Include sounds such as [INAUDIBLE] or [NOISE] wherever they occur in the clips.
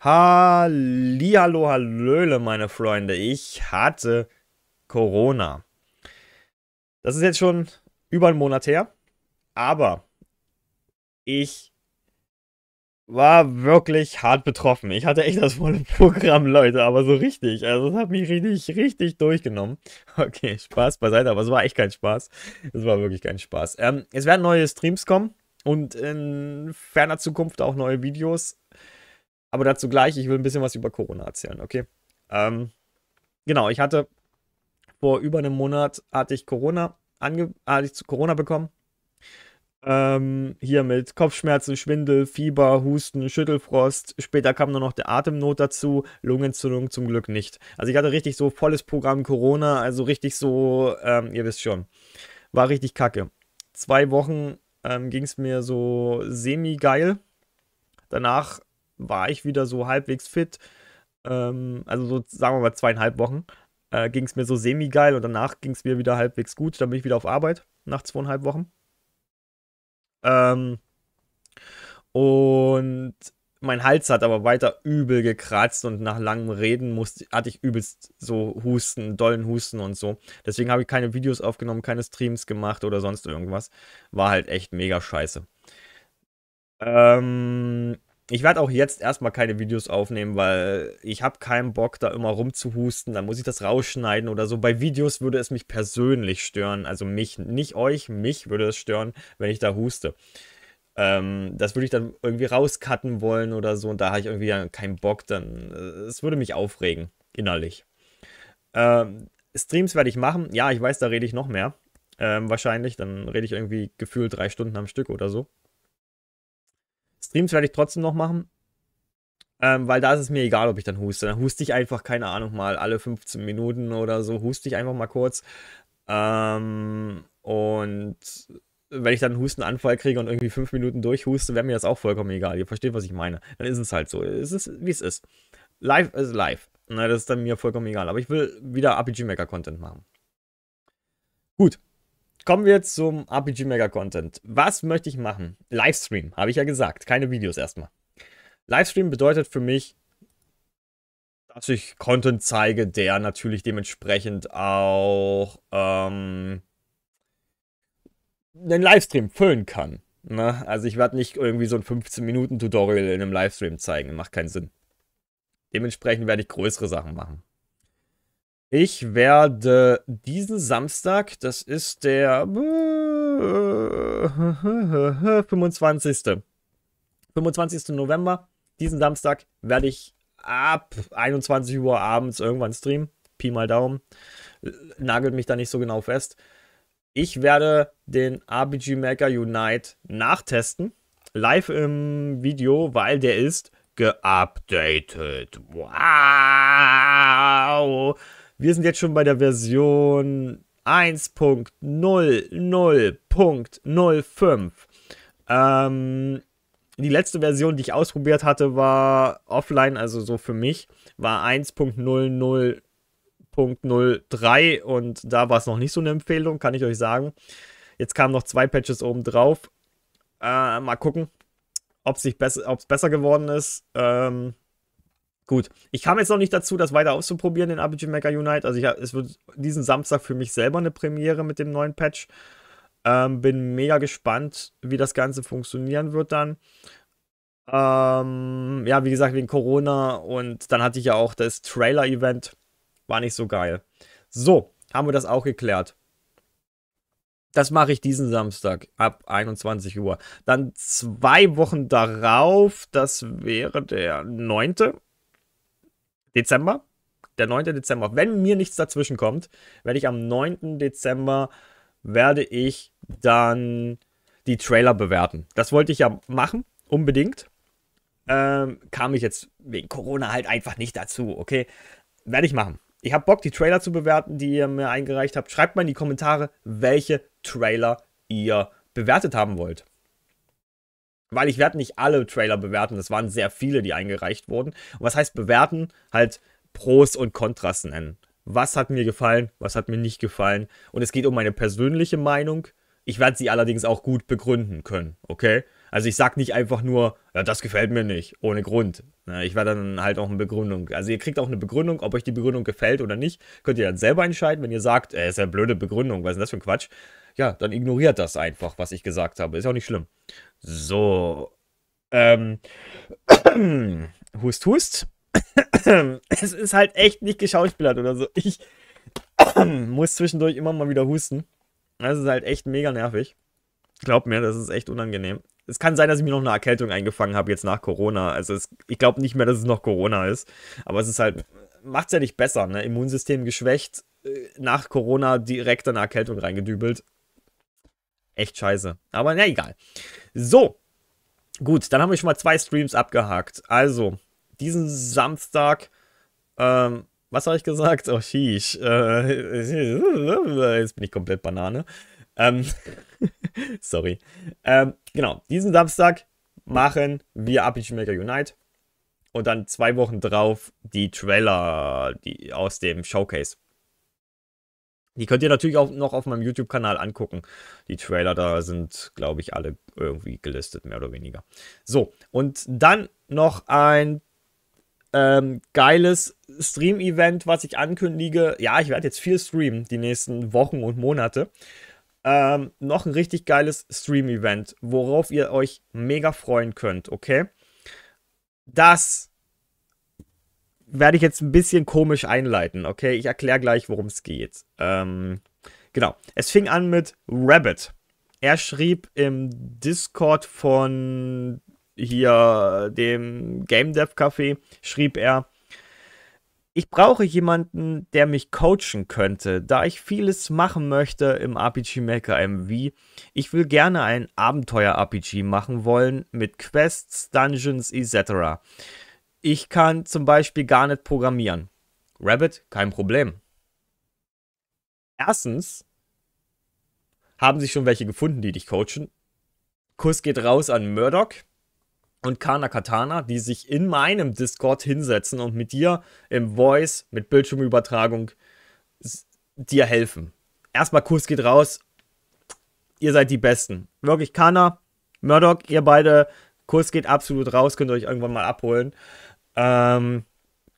Hallihallo, hallöle, meine Freunde. Ich hatte Corona. Das ist jetzt schon über einen Monat her, aber ich war wirklich hart betroffen. Ich hatte echt das volle [LAUGHS] Programm, Leute, aber so richtig. Also es hat mich richtig, richtig durchgenommen. [LAUGHS] Okay, Spaß beiseite, aber es war echt kein Spaß. Es war wirklich kein Spaß. Ähm, es werden neue Streams kommen und in ferner Zukunft auch neue Videos. Aber dazu gleich, ich will ein bisschen was über Corona erzählen, okay? Ähm, genau, ich hatte vor über einem Monat hatte ich Corona, ange hatte ich zu Corona bekommen. Ähm, hier mit Kopfschmerzen, Schwindel, Fieber, Husten, Schüttelfrost. Später kam nur noch der Atemnot dazu, Lungenentzündung zum Glück nicht. Also ich hatte richtig so volles Programm Corona, also richtig so, ähm, ihr wisst schon, war richtig kacke. Zwei Wochen ähm, ging es mir so semi-geil. Danach war ich wieder so halbwegs fit. Ähm, also so sagen wir mal zweieinhalb Wochen äh, ging es mir so semi-geil und danach ging es mir wieder halbwegs gut. Dann bin ich wieder auf Arbeit nach zweieinhalb Wochen. Ähm, und mein Hals hat aber weiter übel gekratzt und nach langem Reden musste, hatte ich übelst so Husten, dollen Husten und so. Deswegen habe ich keine Videos aufgenommen, keine Streams gemacht oder sonst irgendwas. War halt echt mega scheiße. Ähm, ich werde auch jetzt erstmal keine Videos aufnehmen, weil ich habe keinen Bock, da immer rumzuhusten. Dann muss ich das rausschneiden oder so. Bei Videos würde es mich persönlich stören. Also mich, nicht euch, mich würde es stören, wenn ich da huste. Ähm, das würde ich dann irgendwie rauscutten wollen oder so. Und da habe ich irgendwie keinen Bock. Dann äh, es würde mich aufregen, innerlich. Ähm, Streams werde ich machen. Ja, ich weiß, da rede ich noch mehr. Ähm, wahrscheinlich. Dann rede ich irgendwie gefühlt drei Stunden am Stück oder so. Streams werde ich trotzdem noch machen. Ähm, weil da ist es mir egal, ob ich dann huste. Dann huste ich einfach, keine Ahnung, mal alle 15 Minuten oder so, huste ich einfach mal kurz. Ähm, und wenn ich dann einen Hustenanfall kriege und irgendwie 5 Minuten durchhuste, wäre mir das auch vollkommen egal. Ihr versteht, was ich meine. Dann ist es halt so. Es ist, wie es ist. Live ist live. Na, das ist dann mir vollkommen egal. Aber ich will wieder RPG-Maker-Content machen. Gut. Kommen wir zum RPG Mega Content. Was möchte ich machen? Livestream, habe ich ja gesagt. Keine Videos erstmal. Livestream bedeutet für mich, dass ich Content zeige, der natürlich dementsprechend auch ähm, einen Livestream füllen kann. Ne? Also ich werde nicht irgendwie so ein 15-Minuten-Tutorial in einem Livestream zeigen. Macht keinen Sinn. Dementsprechend werde ich größere Sachen machen. Ich werde diesen Samstag, das ist der 25. Äh, 25. [LAUGHS] November, diesen Samstag werde ich ab 21 Uhr abends irgendwann streamen. Pi mal Daumen. Äh, nagelt mich da nicht so genau fest. Ich werde den RBG Maker Unite nachtesten. Live im Video, weil der ist geupdatet. Wow! Wir sind jetzt schon bei der Version 1.00.05. Ähm, die letzte Version, die ich ausprobiert hatte, war offline, also so für mich, war 1.00.03 und da war es noch nicht so eine Empfehlung, kann ich euch sagen. Jetzt kamen noch zwei Patches oben drauf. Äh, mal gucken, ob es besser, geworden ist. Ähm, Gut, ich kam jetzt noch nicht dazu, das weiter auszuprobieren, in RPG Mega Unite. Also ich, es wird diesen Samstag für mich selber eine Premiere mit dem neuen Patch. Ähm, bin mega gespannt, wie das Ganze funktionieren wird dann. Ähm, ja, wie gesagt, wegen Corona und dann hatte ich ja auch das Trailer-Event. War nicht so geil. So, haben wir das auch geklärt. Das mache ich diesen Samstag ab 21 Uhr. Dann zwei Wochen darauf, das wäre der 9 Dezember, der 9. Dezember, wenn mir nichts dazwischen kommt, werde ich am 9. Dezember, werde ich dann die Trailer bewerten. Das wollte ich ja machen, unbedingt. Ähm, kam ich jetzt wegen Corona halt einfach nicht dazu, okay? Werde ich machen. Ich habe Bock, die Trailer zu bewerten, die ihr mir eingereicht habt. Schreibt mal in die Kommentare, welche Trailer ihr bewertet haben wollt weil ich werde nicht alle Trailer bewerten, das waren sehr viele, die eingereicht wurden. Und was heißt bewerten? Halt Pros und Kontras nennen. Was hat mir gefallen, was hat mir nicht gefallen. Und es geht um meine persönliche Meinung. Ich werde sie allerdings auch gut begründen können, okay? Also ich sage nicht einfach nur, ja, das gefällt mir nicht, ohne Grund. Ich werde dann halt auch eine Begründung. Also ihr kriegt auch eine Begründung, ob euch die Begründung gefällt oder nicht. Könnt ihr dann selber entscheiden, wenn ihr sagt, es äh, ist eine blöde Begründung, was ist denn das für ein Quatsch? Ja, dann ignoriert das einfach, was ich gesagt habe. Ist auch nicht schlimm. So. Ähm. [CLEARS THROAT] hust, hust. [CLEARS THROAT] es ist halt echt nicht geschauspielert oder so. Ich [CLEARS THROAT] muss zwischendurch immer mal wieder husten. Das ist halt echt mega nervig. Glaub mir, das ist echt unangenehm es kann sein, dass ich mir noch eine Erkältung eingefangen habe jetzt nach Corona. Also es, ich glaube nicht mehr, dass es noch Corona ist. Aber es ist halt, macht es ja nicht besser, ne? Immunsystem geschwächt, äh, nach Corona direkt eine Erkältung reingedübelt. Echt scheiße. Aber na egal. So. Gut, dann haben wir schon mal zwei Streams abgehakt. Also, diesen Samstag, ähm, was habe ich gesagt? Oh, sheesh. Äh, [LAUGHS] jetzt bin ich komplett Banane. Ähm, [LAUGHS] sorry. Ähm, genau, diesen Samstag machen wir RPG Maker Unite und dann zwei Wochen drauf die Trailer die, aus dem Showcase. Die könnt ihr natürlich auch noch auf meinem YouTube-Kanal angucken. Die Trailer da sind, glaube ich, alle irgendwie gelistet, mehr oder weniger. So, und dann noch ein ähm, geiles Stream-Event, was ich ankündige. Ja, ich werde jetzt viel streamen die nächsten Wochen und Monate ähm, noch ein richtig geiles Stream-Event, worauf ihr euch mega freuen könnt, okay? Das werde ich jetzt ein bisschen komisch einleiten, okay? Ich erkläre gleich, worum es geht. Ähm, genau. Es fing an mit Rabbit. Er schrieb im Discord von hier dem Game Dev Café, schrieb er, ich brauche jemanden, der mich coachen könnte, da ich vieles machen möchte im RPG Maker MV. Ich will gerne ein Abenteuer-RPG machen wollen mit Quests, Dungeons etc. Ich kann zum Beispiel gar nicht programmieren. Rabbit, kein Problem. Erstens haben sich schon welche gefunden, die dich coachen. Kuss geht raus an Murdoch und Kana Katana, die sich in meinem Discord hinsetzen und mit dir im Voice, mit Bildschirmübertragung dir helfen. Erstmal Kuss geht raus. Ihr seid die Besten. Wirklich, Kana, Murdoch, ihr beide, Kuss geht absolut raus, könnt ihr euch irgendwann mal abholen. Ähm,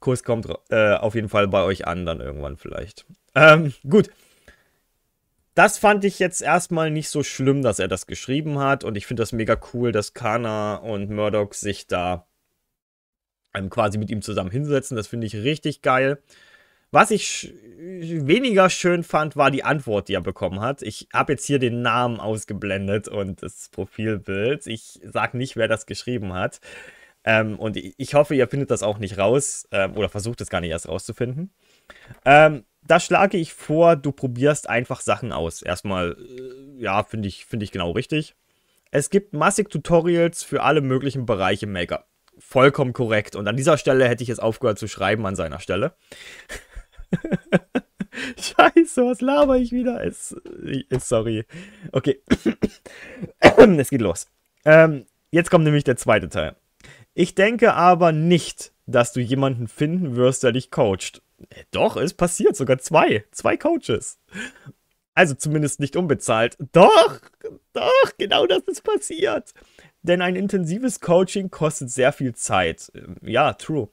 Kuss kommt äh, auf jeden Fall bei euch an, dann irgendwann vielleicht. Ähm, gut das fand ich jetzt erstmal nicht so schlimm, dass er das geschrieben hat. Und ich finde das mega cool, dass Kana und Murdoch sich da ähm, quasi mit ihm zusammen hinsetzen. Das finde ich richtig geil. Was ich weniger schön fand, war die Antwort, die er bekommen hat. Ich habe jetzt hier den Namen ausgeblendet und das Profilbild. Ich sage nicht, wer das geschrieben hat. Ähm, und ich hoffe, ihr findet das auch nicht raus ähm, oder versucht es gar nicht erst rauszufinden. Ähm, da schlage ich vor, du probierst einfach Sachen aus. Erstmal, äh, ja, finde ich, find ich genau richtig. Es gibt massig Tutorials für alle möglichen Bereiche im Maker. Vollkommen korrekt. Und an dieser Stelle hätte ich jetzt aufgehört zu schreiben an seiner Stelle. [LAUGHS] Scheiße, was laber ich wieder? Es, sorry. Okay. [COUGHS] es geht los. Ähm, jetzt kommt nämlich der zweite Teil. Ich denke aber nicht, dass du jemanden finden wirst, der dich coacht. Äh, doch, es passiert sogar zwei. Zwei Coaches. Also zumindest nicht unbezahlt. Doch, doch, genau das ist passiert. Denn ein intensives Coaching kostet sehr viel Zeit. Ähm, ja, true.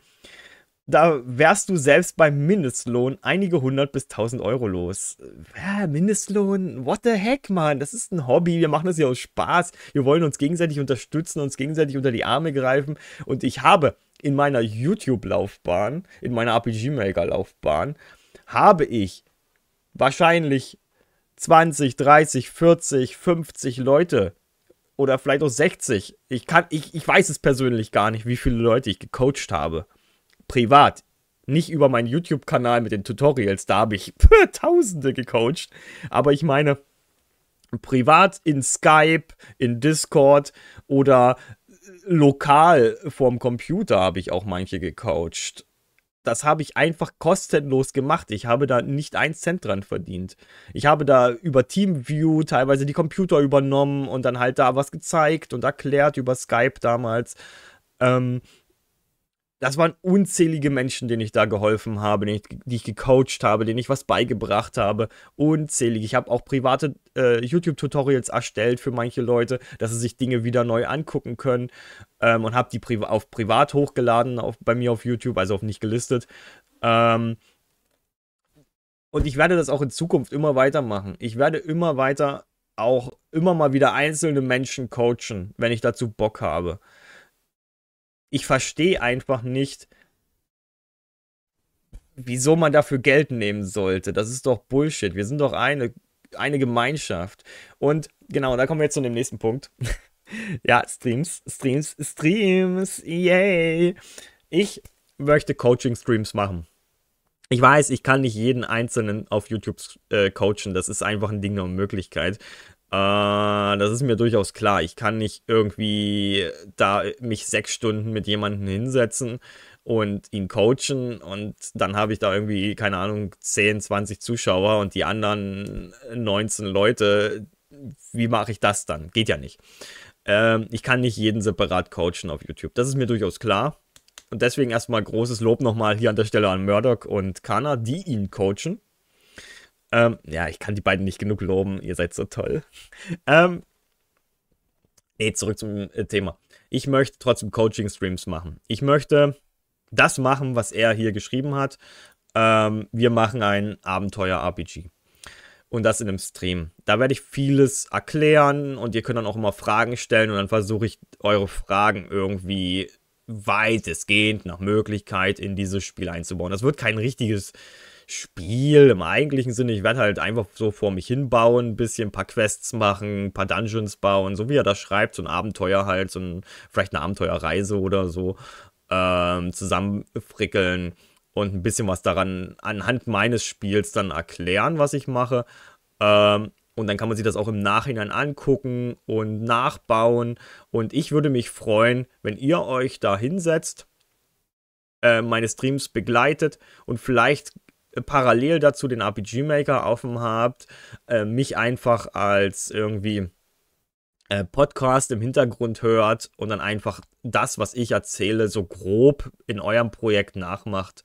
Da wärst du selbst beim Mindestlohn einige hundert bis tausend Euro los. Äh, hä, Mindestlohn, what the heck, man? Das ist ein Hobby. Wir machen das ja aus Spaß. Wir wollen uns gegenseitig unterstützen, uns gegenseitig unter die Arme greifen. Und ich habe in meiner YouTube-Laufbahn, in meiner RPG-Maker-Laufbahn, habe ich wahrscheinlich 20, 30, 40, 50 Leute oder vielleicht auch 60. Ich, kann, ich, ich weiß es persönlich gar nicht, wie viele Leute ich gecoacht habe. Privat. Nicht über meinen YouTube-Kanal mit den Tutorials, da habe ich [LAUGHS] Tausende gecoacht. Aber ich meine, privat in Skype, in Discord oder lokal vorm Computer habe ich auch manche gecoacht. Das habe ich einfach kostenlos gemacht. Ich habe da nicht einen Cent dran verdient. Ich habe da über TeamView teilweise die Computer übernommen und dann halt da was gezeigt und erklärt über Skype damals. Ähm, das waren unzählige Menschen, denen ich da geholfen habe, ich, die ich gecoacht habe, denen ich was beigebracht habe. Unzählige. Ich habe auch private äh, YouTube-Tutorials erstellt für manche Leute, dass sie sich Dinge wieder neu angucken können. Ähm, und habe die Pri auf privat hochgeladen, auf, bei mir auf YouTube, also auf nicht gelistet. Ähm, und ich werde das auch in Zukunft immer weitermachen. Ich werde immer weiter auch immer mal wieder einzelne Menschen coachen, wenn ich dazu Bock habe ich verstehe einfach nicht, wieso man dafür Geld nehmen sollte. Das ist doch Bullshit. Wir sind doch eine, eine Gemeinschaft. Und genau, da kommen wir jetzt zu dem nächsten Punkt. [LAUGHS] ja, Streams, Streams, Streams, yay. Ich möchte Coaching-Streams machen. Ich weiß, ich kann nicht jeden Einzelnen auf YouTube äh, coachen. Das ist einfach ein Ding der Möglichkeit. Äh, das ist mir durchaus klar. Ich kann nicht irgendwie da mich sechs Stunden mit jemandem hinsetzen und ihn coachen und dann habe ich da irgendwie, keine Ahnung, 10, 20 Zuschauer und die anderen 19 Leute. Wie mache ich das dann? Geht ja nicht. Ähm, ich kann nicht jeden separat coachen auf YouTube. Das ist mir durchaus klar. Und deswegen erstmal großes Lob nochmal hier an der Stelle an Murdoch und Kana, die ihn coachen. Ähm, ja, ich kann die beiden nicht genug loben. Ihr seid so toll. ähm, nee, zurück zum äh, Thema. Ich möchte trotzdem Coaching-Streams machen. Ich möchte das machen, was er hier geschrieben hat. Ähm, wir machen ein Abenteuer-RPG. Und das in einem Stream. Da werde ich vieles erklären und ihr könnt dann auch immer Fragen stellen und dann versuche ich eure Fragen irgendwie weitestgehend nach Möglichkeit in dieses Spiel einzubauen. Das wird kein richtiges Spiel im eigentlichen Sinne. Ich werde halt einfach so vor mich hinbauen, ein bisschen ein paar Quests machen, ein paar Dungeons bauen, so wie er das schreibt, so ein Abenteuer halt, so ein, vielleicht eine Abenteuerreise oder so ähm, zusammenfrickeln und ein bisschen was daran anhand meines Spiels dann erklären, was ich mache. Ähm, und dann kann man sich das auch im Nachhinein angucken und nachbauen. Und ich würde mich freuen, wenn ihr euch da hinsetzt, äh, meine Streams begleitet und vielleicht parallel dazu den RPG Maker offen habt, äh, mich einfach als irgendwie äh, Podcast im Hintergrund hört und dann einfach das, was ich erzähle, so grob in eurem Projekt nachmacht.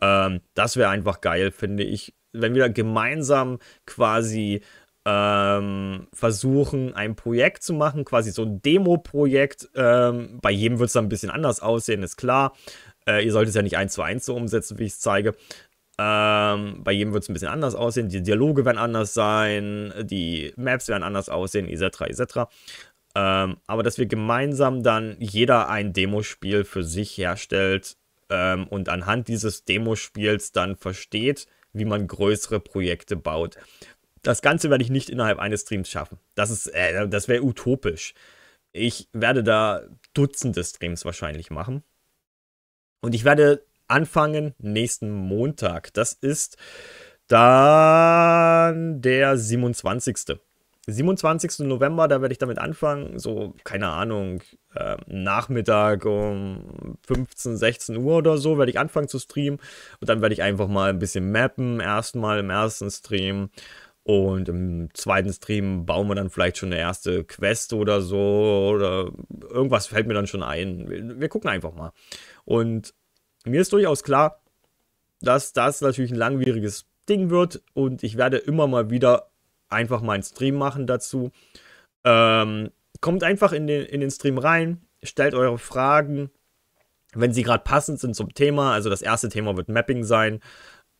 Ähm, das wäre einfach geil, finde ich. Wenn wir gemeinsam quasi ähm, versuchen, ein Projekt zu machen, quasi so ein Demo-Projekt. Ähm, bei jedem wird es dann ein bisschen anders aussehen, ist klar. Äh, ihr solltet es ja nicht eins zu eins so umsetzen, wie ich es zeige. Ähm, bei jedem wird es ein bisschen anders aussehen, die Dialoge werden anders sein, die Maps werden anders aussehen, etc. etc. Ähm, aber dass wir gemeinsam dann jeder ein Demospiel für sich herstellt ähm, und anhand dieses Demospiels dann versteht, wie man größere Projekte baut. Das Ganze werde ich nicht innerhalb eines Streams schaffen. Das äh, das wäre utopisch. Ich werde da Dutzende Streams wahrscheinlich machen. Und ich werde anfangen nächsten Montag. Das ist dann der 27. 27. November, da werde ich damit anfangen, so, keine Ahnung, äh, Nachmittag um 15, 16 Uhr oder so werde ich anfangen zu streamen und dann werde ich einfach mal ein bisschen mappen, erstmal im ersten Stream und im zweiten Stream bauen wir dann vielleicht schon eine erste Quest oder so oder irgendwas fällt mir dann schon ein. Wir, wir gucken einfach mal. Und mir ist durchaus klar, dass das natürlich ein langwieriges Ding wird und ich werde immer mal wieder einfach mal einen Stream machen dazu. Ähm, kommt einfach in den, in den Stream rein, stellt eure Fragen, wenn sie gerade passend sind zum Thema. Also das erste Thema wird Mapping sein.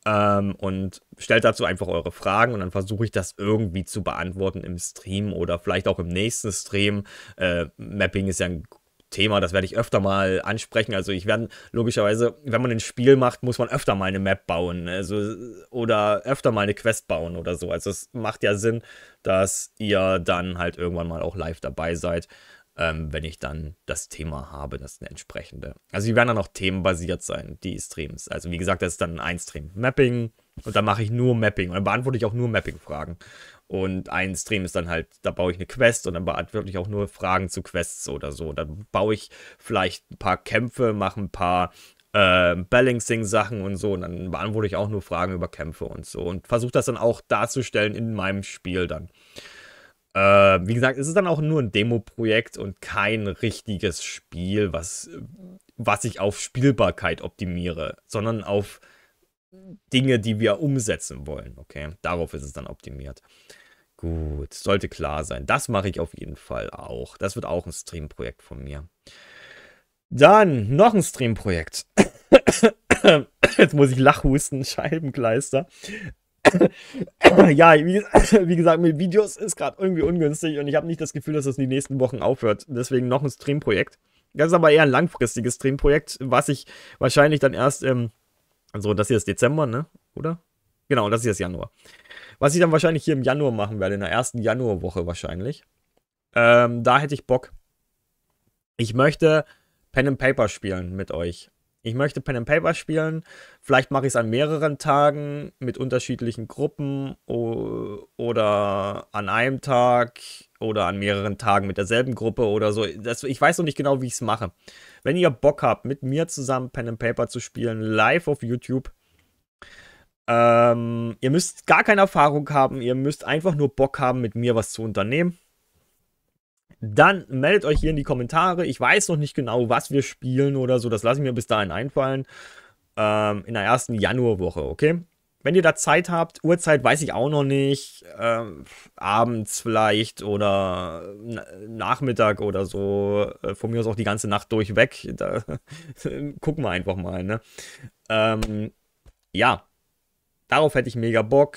Ähm, und stellt dazu einfach eure Fragen und dann versuche ich das irgendwie zu beantworten im Stream oder vielleicht auch im nächsten Stream. Äh, Mapping ist ja ein Thema, das werde ich öfter mal ansprechen. Also ich werde logischerweise, wenn man ein Spiel macht, muss man öfter mal eine Map bauen, also oder öfter mal eine Quest bauen oder so. Also es macht ja Sinn, dass ihr dann halt irgendwann mal auch live dabei seid, ähm, wenn ich dann das Thema habe, das eine entsprechende. Also die werden dann auch themenbasiert sein, die Streams. Also wie gesagt, das ist dann ein Stream Mapping und dann mache ich nur Mapping und dann beantworte ich auch nur Mapping-Fragen und ein Stream ist dann halt, da baue ich eine Quest und dann beantworte ich auch nur Fragen zu Quests oder so. Dann baue ich vielleicht ein paar Kämpfe, mache ein paar äh, Balancing-Sachen und so. Und dann beantworte ich auch nur Fragen über Kämpfe und so. Und versuche das dann auch darzustellen in meinem Spiel dann. Äh, wie gesagt, es ist dann auch nur ein Demo-Projekt und kein richtiges Spiel, was, was ich auf Spielbarkeit optimiere, sondern auf Dinge, die wir umsetzen wollen. Okay, darauf ist es dann optimiert. Gut, sollte klar sein. Das mache ich auf jeden Fall auch. Das wird auch ein Streamprojekt von mir. Dann noch ein Streamprojekt. [COUGHS] Jetzt muss ich lachhusten, [LAUGHS] Scheibenkleister. [COUGHS] ja, [COUGHS] wie, gesagt, mit Videos ist gerade irgendwie ungünstig und ich habe nicht das Gefühl, dass das in den nächsten Wochen aufhört. Deswegen noch ein Streamprojekt. Das ist aber eher ein langfristiges Streamprojekt, was ich wahrscheinlich dann erst, ähm, also das hier ist Dezember, ne? Oder? Genau, das hier ist Januar. Was ich dann wahrscheinlich hier im Januar machen werde, in der ersten Januarwoche wahrscheinlich. Ähm, da hätte ich Bock. Ich möchte Pen and Paper spielen mit euch. Ich möchte Pen and Paper spielen. Vielleicht mache ich es an mehreren Tagen mit unterschiedlichen Gruppen oder an einem Tag oder an mehreren Tagen mit derselben Gruppe oder so. Das, ich weiß noch nicht genau, wie ich es mache. Wenn ihr Bock habt, mit mir zusammen Pen and Paper zu spielen, live auf YouTube, ähm, ihr müsst gar keine Erfahrung haben, ihr müsst einfach nur Bock haben, mit mir was zu unternehmen. Dann meldet euch hier in die Kommentare. Ich weiß noch nicht genau, was wir spielen oder so. Das lasse ich mir bis dahin einfallen. Ähm, in der ersten Januarwoche, okay? Wenn ihr da Zeit habt, Uhrzeit weiß ich auch noch nicht. Ähm, abends vielleicht oder Nachmittag oder so. Äh, von mir aus auch die ganze Nacht durchweg. [LAUGHS] gucken wir einfach mal, ne? Ähm, ja, Darauf hätte ich mega Bock.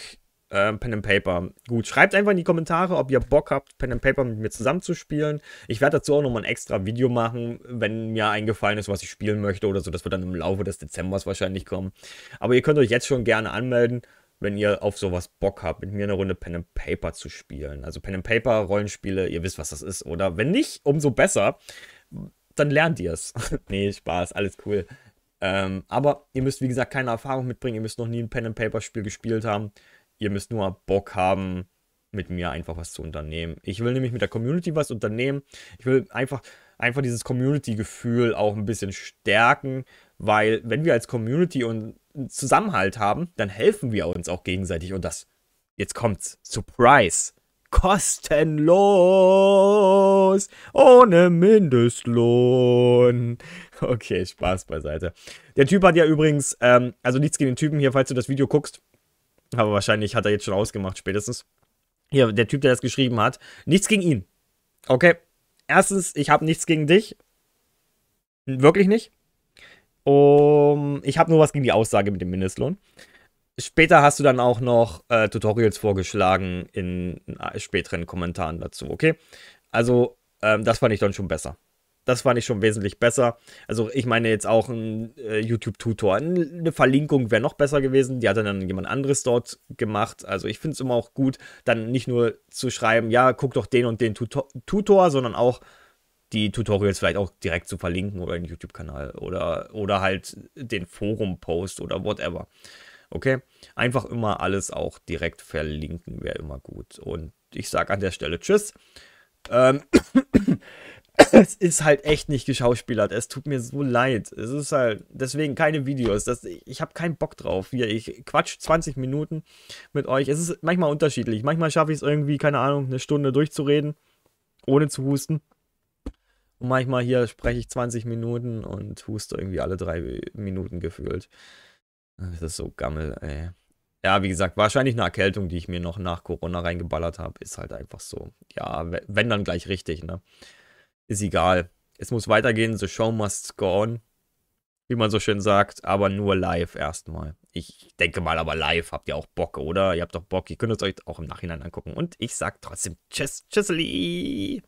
Äh, Pen and Paper. Gut, schreibt einfach in die Kommentare, ob ihr Bock habt, Pen and Paper mit mir zusammenzuspielen. Ich werde dazu auch nochmal ein extra Video machen, wenn mir eingefallen ist, was ich spielen möchte oder so. Das wird dann im Laufe des Dezembers wahrscheinlich kommen. Aber ihr könnt euch jetzt schon gerne anmelden, wenn ihr auf sowas Bock habt, mit mir eine Runde Pen and Paper zu spielen. Also Pen and Paper, Rollenspiele, ihr wisst, was das ist, oder? Wenn nicht, umso besser. Dann lernt ihr es. [LAUGHS] nee, Spaß, alles cool. Ähm, aber ihr müsst, wie gesagt, keine Erfahrung mitbringen. Ihr müsst noch nie ein Pen-and-Paper-Spiel gespielt haben. Ihr müsst nur Bock haben, mit mir einfach was zu unternehmen. Ich will nämlich mit der Community was unternehmen. Ich will einfach, einfach dieses Community-Gefühl auch ein bisschen stärken, weil wenn wir als Community und Zusammenhalt haben, dann helfen wir uns auch gegenseitig. Und das, jetzt kommt's, Surprise, kostenlos! ohne Mindestlohn. Okay, Spaß beiseite. Der Typ hat ja übrigens, ähm, also nichts gegen den Typen hier, falls du das Video guckst. Aber wahrscheinlich hat er jetzt schon ausgemacht, spätestens. Hier, der Typ, der das geschrieben hat. Nichts gegen ihn. Okay. Erstens, ich habe nichts gegen dich. Wirklich nicht. Um, ich habe nur was gegen die Aussage mit dem Mindestlohn. Später hast du dann auch noch äh, Tutorials vorgeschlagen in, in äh, späteren Kommentaren dazu, okay? Also ähm, das fand ich dann schon besser. Das fand ich schon wesentlich besser. Also ich meine jetzt auch ein äh, YouTube-Tutor. Eine Verlinkung wäre noch besser gewesen. Die hat dann jemand anderes dort gemacht. Also ich finde es immer auch gut, dann nicht nur zu schreiben, ja, guck doch den und den Tutor, Tutor sondern auch die Tutorials vielleicht auch direkt zu verlinken oder einen YouTube-Kanal oder, oder halt den Forum-Post oder whatever. Okay? Einfach immer alles auch direkt verlinken wäre immer gut. Und ich sage an der Stelle Tschüss. Ähm, [COUGHS] es ist halt echt nicht geschauspielert. Es tut mir so leid. Es ist halt deswegen keine Videos. Das, ich habe keinen Bock drauf. Hier, ich quatsch 20 Minuten mit euch. Es ist manchmal unterschiedlich. Manchmal schaffe ich es irgendwie, keine Ahnung, eine Stunde durchzureden, ohne zu husten. Und manchmal hier spreche ich 20 Minuten und huste irgendwie alle drei Minuten gefühlt. Das ist so gammel, ey. Ja, wie gesagt, wahrscheinlich eine Erkältung, die ich mir noch nach Corona reingeballert habe, ist halt einfach so. Ja, wenn dann gleich richtig, ne? Ist egal. Es muss weitergehen, the show must go on. Wie man so schön sagt, aber nur live erstmal. Ich denke mal, aber live habt ihr auch Bock, oder? Ihr habt doch Bock, ihr könnt es euch auch im Nachhinein angucken. Und ich sag trotzdem Tschüss, Tschüssli!